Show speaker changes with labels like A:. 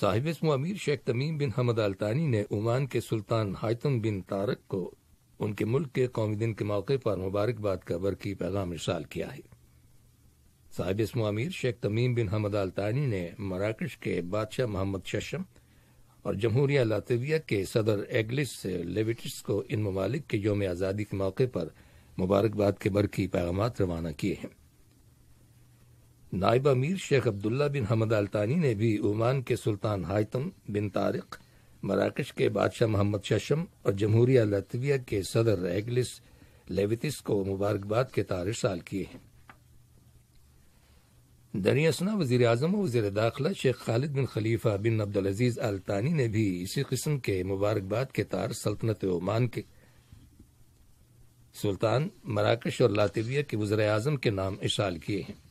A: साहिब इसम अमीर शेख तमीम बिन हमद अल्तानी ने ओमान के सुल्तान हायतम बिन तारक को उनके मुल्क के कौमी दिन के मौके पर मुबारकबाद का बरकी पैगाम इशाल किया है साहिब इसम अमीर शेख तमीम बिन हमद अलतानी ने मराकश के बादशाह मोहम्मद शशम और जमहूरिया लातविया के सदर एगलिस लेविटिस को इन ममालिक के योम आज़ादी के मौके पर मुबारकबाद के बरकी पैगाम रवाना किए हैं नायब अमीर शेख अब्दुल्ला बिन हमद अलतानी ने भी ओमान के सुल्तान हायतम बिन तारिक मराकश के बादशाह मोहम्मद शशम और जमहूरिया लतविया के सदर एगलिस लेवितिस को मुबारकबाद के तार साल किए हैं दरियासना वजीर अजम और वजीर दाखिला शेख खालिद बिन खलीफा बिन अब्दुल अजीज अलतानी ने भी इसी किस्म के मुबारकबाद के तार सल्तनत ओमान के सुल्तान मराकश और लातविया के वजर अजम के नाम इशाल किए हैं